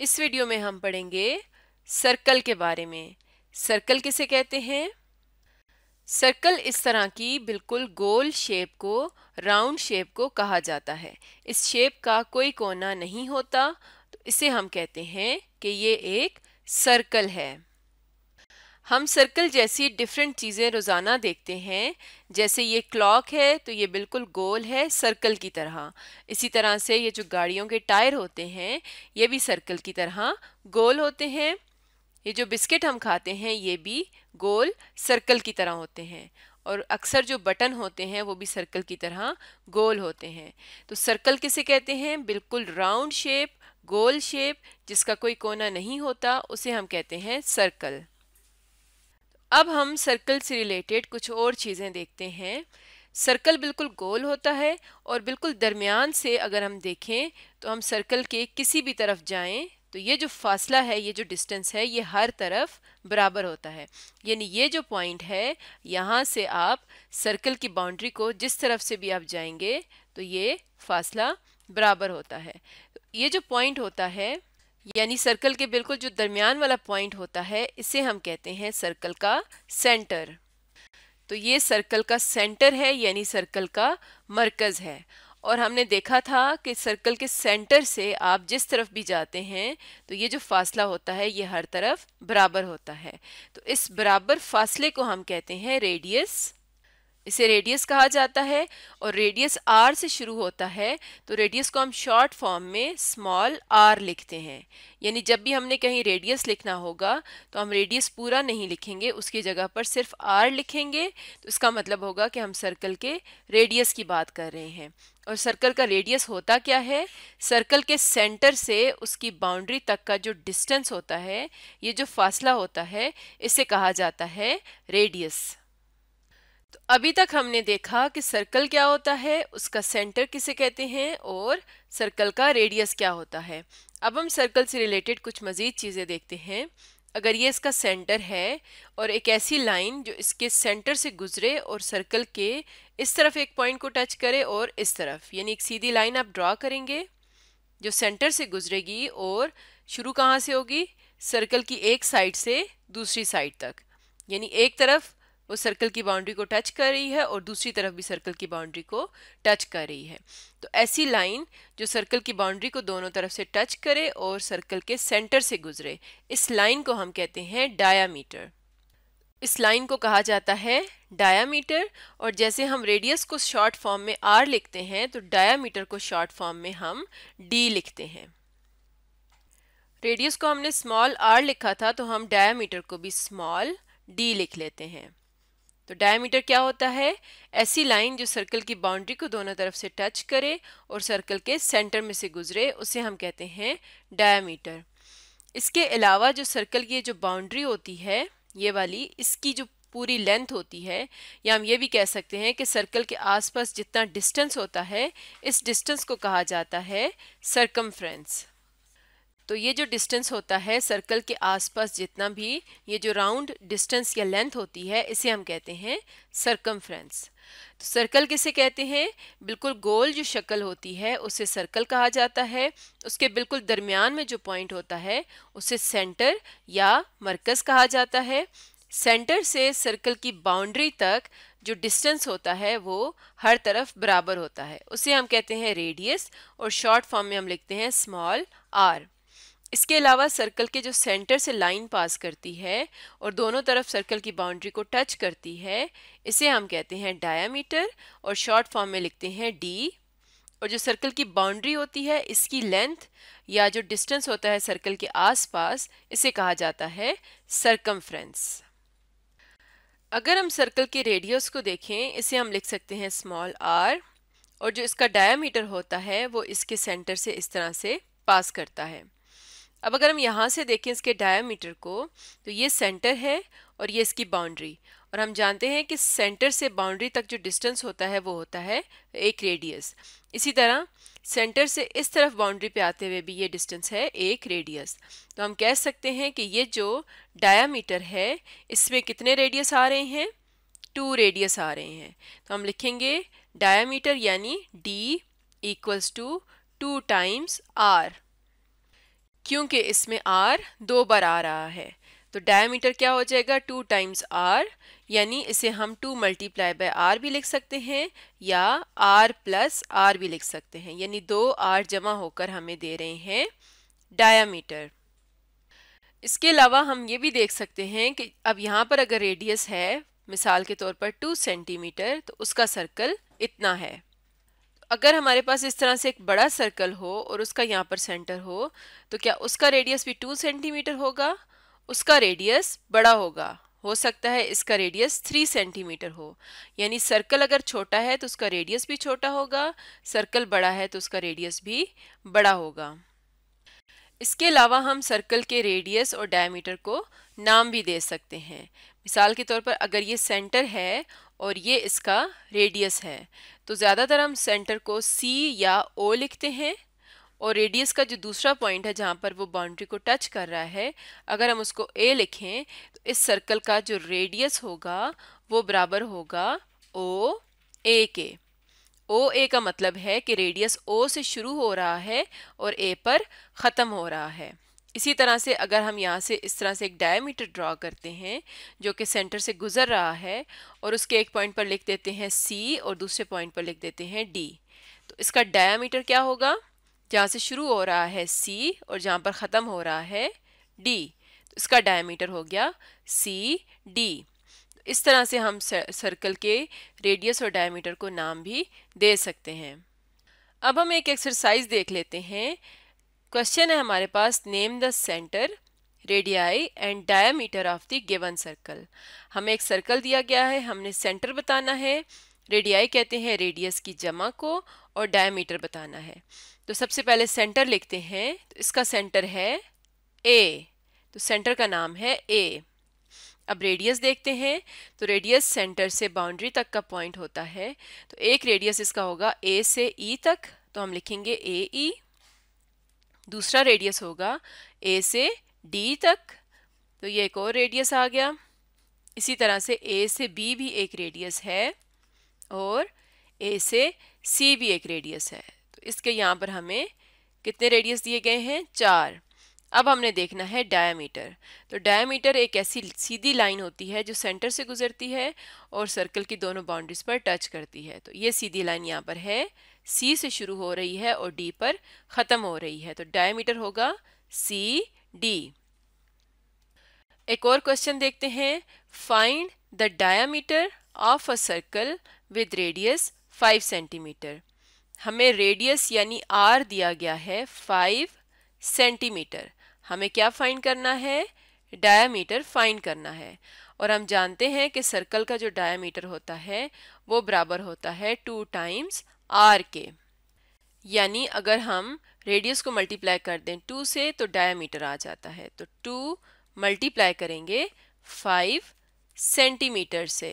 इस वीडियो में हम पढ़ेंगे सर्कल के बारे में सर्कल किसे कहते हैं सर्कल इस तरह की बिल्कुल गोल शेप को राउंड शेप को कहा जाता है इस शेप का कोई कोना नहीं होता तो इसे हम कहते हैं कि ये एक सर्कल है हम सर्कल जैसी डिफरेंट चीज़ें रोज़ाना देखते हैं जैसे ये क्लॉक है तो ये बिल्कुल गोल है सर्कल की तरह इसी तरह से ये जो गाड़ियों के टायर होते हैं ये भी सर्कल की तरह गोल होते हैं ये जो बिस्किट हम खाते हैं ये भी गोल सर्कल की तरह होते हैं और अक्सर जो बटन होते हैं वो भी सर्कल की तरह गोल होते हैं तो सर्कल किसे कहते हैं बिल्कुल राउंड शेप गोल शेप जिसका कोई कोना नहीं होता उसे हम कहते हैं सर्कल अब हम सर्कल से रिलेटेड कुछ और चीज़ें देखते हैं सर्कल बिल्कुल गोल होता है और बिल्कुल दरमियान से अगर हम देखें तो हम सर्कल के किसी भी तरफ जाएं तो ये जो फासला है ये जो डिस्टेंस है ये हर तरफ बराबर होता है यानी ये जो पॉइंट है यहाँ से आप सर्कल की बाउंड्री को जिस तरफ से भी आप जाएंगे तो ये फासला बराबर होता है ये जो पॉइंट होता है यानी सर्कल के बिल्कुल जो दरमियान वाला पॉइंट होता है इसे हम कहते हैं सर्कल का सेंटर तो ये सर्कल का सेंटर है यानी सर्कल का मरकज़ है और हमने देखा था कि सर्कल के सेंटर से आप जिस तरफ भी जाते हैं तो ये जो फासला होता है ये हर तरफ बराबर होता है तो इस बराबर फासले को हम कहते हैं रेडियस इसे रेडियस कहा जाता है और रेडियस आर से शुरू होता है तो रेडियस को हम शॉर्ट फॉर्म में स्मॉल आर लिखते हैं यानी जब भी हमने कहीं रेडियस लिखना होगा तो हम रेडियस पूरा नहीं लिखेंगे उसकी जगह पर सिर्फ आर लिखेंगे तो इसका मतलब होगा कि हम सर्कल के रेडियस की बात कर रहे हैं और सर्कल का रेडियस होता क्या है सर्कल के सेंटर से उसकी बाउंड्री तक का जो डिस्टेंस होता है ये जो फासला होता है इसे कहा जाता है रेडियस तो अभी तक हमने देखा कि सर्कल क्या होता है उसका सेंटर किसे कहते हैं और सर्कल का रेडियस क्या होता है अब हम सर्कल से रिलेटेड कुछ मज़ीद चीज़ें देखते हैं अगर ये इसका सेंटर है और एक ऐसी लाइन जो इसके सेंटर से गुजरे और सर्कल के इस तरफ एक पॉइंट को टच करे और इस तरफ यानी एक सीधी लाइन आप ड्रा करेंगे जो सेंटर से गुजरेगी और शुरू कहाँ से होगी सर्कल की एक साइड से दूसरी साइड तक यानी एक तरफ वो सर्कल की बाउंड्री को टच कर रही है और दूसरी तरफ भी सर्कल की बाउंड्री को टच कर रही है तो ऐसी लाइन जो सर्कल की बाउंड्री को दोनों तरफ से टच करे और सर्कल के सेंटर से गुजरे इस लाइन को हम कहते हैं डायामीटर इस लाइन को कहा जाता है डायामीटर और जैसे हम रेडियस को शॉर्ट फॉर्म में आर लिखते हैं तो डायामीटर को शॉर्ट फॉर्म में हम डी लिखते हैं रेडियस को हमने स्मॉल आर लिखा था तो हम डायामीटर को भी स्मॉल डी लिख लेते हैं तो डायमीटर क्या होता है ऐसी लाइन जो सर्कल की बाउंड्री को दोनों तरफ से टच करे और सर्कल के सेंटर में से गुजरे उसे हम कहते हैं डायमीटर इसके अलावा जो सर्कल की जो बाउंड्री होती है ये वाली इसकी जो पूरी लेंथ होती है या हम ये भी कह सकते हैं कि सर्कल के आसपास जितना डिस्टेंस होता है इस डिस्टेंस को कहा जाता है सर्कमफ्रेंस तो ये जो डिस्टेंस होता है सर्कल के आसपास जितना भी ये जो राउंड डिस्टेंस या लेंथ होती है इसे हम कहते हैं सर्कमफ्रेंस तो सर्कल किसे कहते हैं बिल्कुल गोल जो शक्ल होती है उसे सर्कल कहा जाता है उसके बिल्कुल दरमियान में जो पॉइंट होता है उसे सेंटर या मरकज़ कहा जाता है सेंटर से सर्कल की बाउंड्री तक जो डिस्टेंस होता है वो हर तरफ बराबर होता है उसे हम कहते हैं रेडियस और शॉर्ट फॉर्म में हम लिखते हैं स्मॉल आर इसके अलावा सर्कल के जो सेंटर से लाइन पास करती है और दोनों तरफ सर्कल की बाउंड्री को टच करती है इसे हम कहते हैं डायामीटर और शॉर्ट फॉर्म में लिखते हैं डी और जो सर्कल की बाउंड्री होती है इसकी लेंथ या जो डिस्टेंस होता है सर्कल के आसपास इसे कहा जाता है सर्कमफ्रेंस अगर हम सर्कल के रेडियस को देखें इसे हम लिख सकते हैं स्मॉल आर और जो इसका डायामीटर होता है वो इसके सेंटर से इस तरह से पास करता है अब अगर हम यहाँ से देखें इसके डायामीटर को तो ये सेंटर है और ये इसकी बाउंड्री और हम जानते हैं कि सेंटर से बाउंड्री तक जो डिस्टेंस होता है वो होता है एक रेडियस इसी तरह सेंटर से इस तरफ बाउंड्री पे आते हुए भी ये डिस्टेंस है एक रेडियस तो हम कह सकते हैं कि ये जो डायामीटर है इसमें कितने रेडियस आ रहे हैं टू रेडियस आ रहे हैं तो हम लिखेंगे डायामीटर यानी D equals to two times R क्योंकि इसमें आर दो बार आ रहा है तो डायमीटर क्या हो जाएगा टू टाइम्स आर यानी इसे हम टू मल्टीप्लाई बाय आर भी लिख सकते हैं या आर प्लस आर भी लिख सकते हैं यानी दो आर जमा होकर हमें दे रहे हैं डायामीटर इसके अलावा हम ये भी देख सकते हैं कि अब यहाँ पर अगर रेडियस है मिसाल के तौर पर टू सेंटीमीटर तो उसका सर्कल इतना है अगर हमारे पास इस तरह से एक बड़ा सर्कल हो और उसका यहाँ पर सेंटर हो तो क्या उसका रेडियस भी टू सेंटीमीटर होगा उसका रेडियस बड़ा होगा हो सकता है इसका रेडियस थ्री सेंटीमीटर हो यानी सर्कल अगर छोटा है तो उसका रेडियस भी छोटा होगा सर्कल बड़ा है तो उसका रेडियस भी बड़ा होगा इसके अलावा हम सर्कल के रेडियस और डायमीटर को नाम भी दे सकते हैं मिसाल के तौर पर अगर ये सेंटर है और ये इसका रेडियस है तो ज़्यादातर हम सेंटर को सी या ओ लिखते हैं और रेडियस का जो दूसरा पॉइंट है जहाँ पर वो बाउंड्री को टच कर रहा है अगर हम उसको ए लिखें तो इस सर्कल का जो रेडियस होगा वो बराबर होगा ओ ए के ओ ए का मतलब है कि रेडियस ओ से शुरू हो रहा है और ए पर ख़त्म हो रहा है इसी तरह से अगर हम यहाँ से इस तरह से एक डायमीटर ड्रा करते हैं जो कि सेंटर से गुजर रहा है और उसके एक पॉइंट पर लिख देते हैं सी और दूसरे पॉइंट पर लिख देते हैं डी तो इसका डायामीटर क्या होगा जहाँ से शुरू हो रहा है सी और जहाँ पर ख़त्म हो रहा है डी तो इसका डायामीटर हो गया सी डी इस तरह से हम सर्कल के रेडियस और डायमीटर को नाम भी दे सकते हैं अब हम एक एक्सरसाइज देख लेते हैं क्वेश्चन है हमारे पास name the centre radii and diameter of the given circle हमें एक सर्कल दिया गया है हमने सेंटर बताना है रेडियाई कहते हैं रेडियस की जमा को और डायमीटर बताना है तो सबसे पहले सेंटर लिखते हैं तो इसका सेंटर है ए तो सेंटर का नाम है ए अब रेडियस देखते हैं तो रेडियस सेंटर से बाउंड्री तक का पॉइंट होता है तो एक रेडियस इसका होगा ए से ई e तक तो हम लिखेंगे ए ई e. दूसरा रेडियस होगा ए से डी तक तो ये एक और रेडियस आ गया इसी तरह से ए से बी भी एक रेडियस है और ए से सी भी एक रेडियस है तो इसके यहाँ पर हमें कितने रेडियस दिए गए हैं चार अब हमने देखना है डायमीटर तो डायमीटर एक ऐसी सीधी लाइन होती है जो सेंटर से गुजरती है और सर्कल की दोनों बाउंड्रीज पर टच करती है तो ये सीधी लाइन यहाँ पर है सी से शुरू हो रही है और डी पर ख़त्म हो रही है तो डायमीटर होगा सी डी एक और क्वेश्चन देखते हैं find the diameter of a circle with radius 5 centimetre हमें रेडियस यानी आर दिया गया है 5 सेंटीमीटर हमें क्या फाइंड करना है डायमीटर फाइंड करना है और हम जानते हैं कि सर्कल का जो डायमीटर होता है वो बराबर होता है टू टाइम्स आर के यानी अगर हम रेडियस को मल्टीप्लाई कर दें टू से तो डायमीटर आ जाता है तो टू मल्टीप्लाई करेंगे फाइव सेंटीमीटर से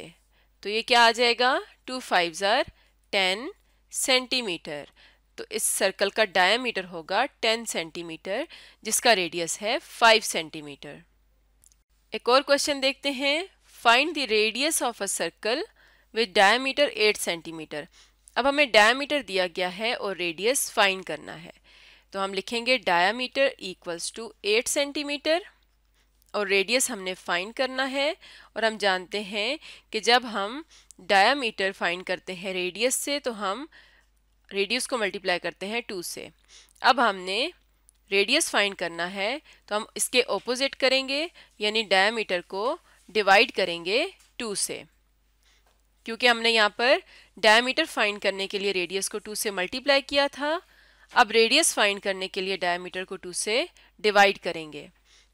तो ये क्या आ जाएगा टू फाइव ज़र टेन सेंटीमीटर तो इस सर्कल का डायमीटर होगा टेन सेंटीमीटर जिसका रेडियस है फाइव सेंटीमीटर एक और क्वेश्चन देखते हैं find the radius of a circle with diameter eight centimetre अब हमें डायामीटर दिया गया है और रेडियस फाइन करना है तो हम लिखेंगे diameter equals to eight centimetre और रेडियस हमने फाइन करना है और हम जानते हैं कि जब हम डायामीटर फाइन करते हैं रेडियस से तो हम रेडियस को मल्टीप्लाई करते हैं टू से अब हमने रेडियस फाइन करना है तो हम इसके ऑपोजिट करेंगे यानी डायामीटर को डिवाइड करेंगे टू से क्योंकि हमने यहाँ पर डायमीटर फाइंड करने के लिए रेडियस को टू से मल्टीप्लाई किया था अब रेडियस फाइंड करने के लिए डायमीटर को टू से डिवाइड करेंगे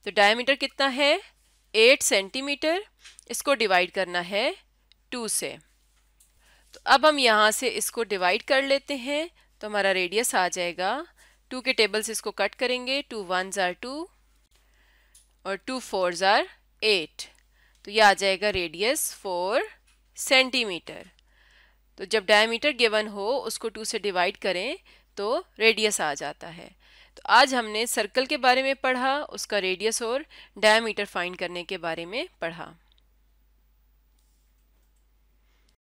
तो डायमीटर कितना है एट सेंटीमीटर इसको डिवाइड करना है टू से तो अब हम यहाँ से इसको डिवाइड कर लेते हैं तो हमारा रेडियस आ जाएगा टू के टेबल से इसको कट करेंगे टू वन ज़ार टू और टू फोर ज़ार एट तो ये आ जाएगा रेडियस फोर सेंटीमीटर तो जब डायमीटर गिवन हो उसको टू से डिवाइड करें तो रेडियस आ जाता है तो आज हमने सर्कल के बारे में पढ़ा उसका रेडियस और डायमीटर फाइंड करने के बारे में पढ़ा